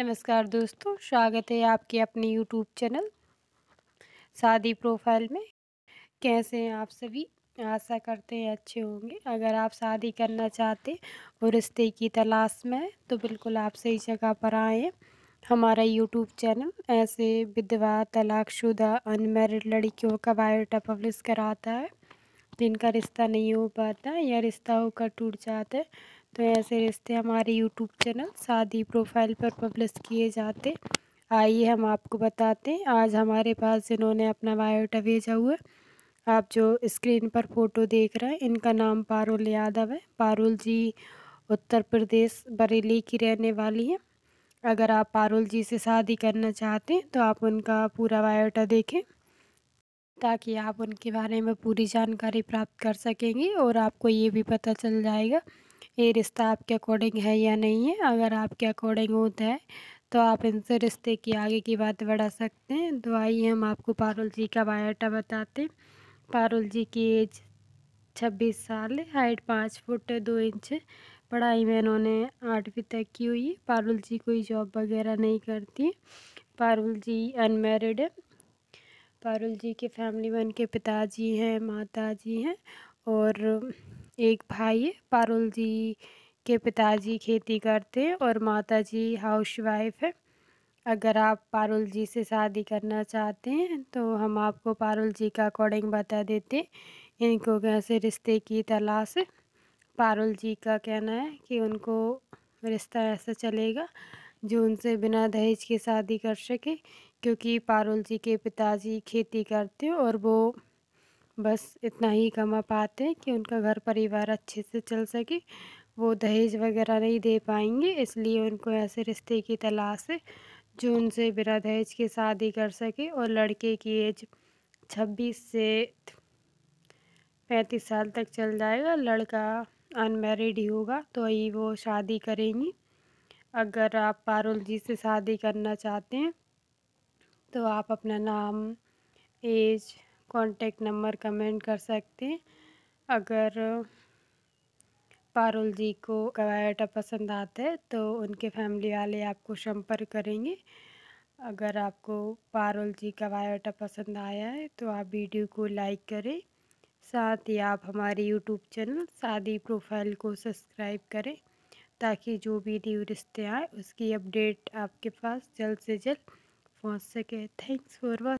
नमस्कार दोस्तों स्वागत है आपके अपने यूट्यूब चैनल शादी प्रोफाइल में कैसे हैं आप सभी आशा करते हैं अच्छे होंगे अगर आप शादी करना चाहते और रिश्ते की तलाश में तो बिल्कुल आप सही जगह पर आए हमारा यूट्यूब चैनल ऐसे विधवा तलाकशुदा अनमेरिड लड़कियों का बायोटा पब्लिश कराता है जिनका रिश्ता नहीं हो पाता या रिश्ता होकर टूट जाता है तो ऐसे रिश्ते हमारे यूट्यूब चैनल शादी प्रोफाइल पर पब्लिश किए जाते आइए हम आपको बताते हैं आज हमारे पास जिन्होंने अपना बायोटा भेजा हुआ है आप जो स्क्रीन पर फ़ोटो देख रहे हैं इनका नाम पारुल यादव है पारुल जी उत्तर प्रदेश बरेली की रहने वाली हैं अगर आप पारुल जी से शादी करना चाहते हैं तो आप उनका पूरा बायोटा देखें ताकि आप उनके बारे में पूरी जानकारी प्राप्त कर सकेंगे और आपको ये भी पता चल जाएगा ये रिश्ता आपके अकॉर्डिंग है या नहीं है अगर आपके अकॉर्डिंग होता है तो आप इनसे रिश्ते की आगे की बात बढ़ा सकते हैं तो आइए हम आपको पारुल जी का बायोटा बताते हैं पारुल जी की एज छब्बीस साल है हाइट पाँच फुट दो इंच पढ़ाई में इन्होंने आठवीं तक की हुई है पारुल जी कोई जॉब वगैरह नहीं करती पारुल जी अनमेरिड है पारुल जी के फैमिली में उनके पिताजी हैं माता जी हैं और एक भाई है पारुल जी के पिताजी खेती करते हैं और माता जी हाउस वाइफ है अगर आप पारुल जी से शादी करना चाहते हैं तो हम आपको पारुल जी का अकॉर्डिंग बता देते हैं इनको कैसे रिश्ते की तलाश है पारुल जी का कहना है कि उनको रिश्ता ऐसा चलेगा जो उनसे बिना दहेज के शादी कर सके क्योंकि पारुल जी के पिताजी खेती करते हैं और वो बस इतना ही कमा पाते हैं कि उनका घर परिवार अच्छे से चल सके वो दहेज वगैरह नहीं दे पाएंगे इसलिए उनको ऐसे रिश्ते की तलाश है जो उनसे बिना दहेज के शादी कर सके और लड़के की एज छब्बीस से पैंतीस साल तक चल जाएगा लड़का अनमेरिड ही होगा तो ही वो शादी करेंगी अगर आप पारुल जी से शादी करना चाहते हैं तो आप अपना नाम एज कांटेक्ट नंबर कमेंट कर सकते हैं अगर पारुल जी को कवायटा पसंद आता है तो उनके फैमिली वाले आपको संपर्क करेंगे अगर आपको पारुल जी का बायोटा पसंद आया है तो आप वीडियो को लाइक करें साथ ही आप हमारे यूट्यूब चैनल शादी प्रोफाइल को सब्सक्राइब करें ताकि जो भी न्यू रिश्ते आए उसकी अपडेट आपके पास जल्द से जल्द पहुंच सके थैंक्स फॉर वॉचिंग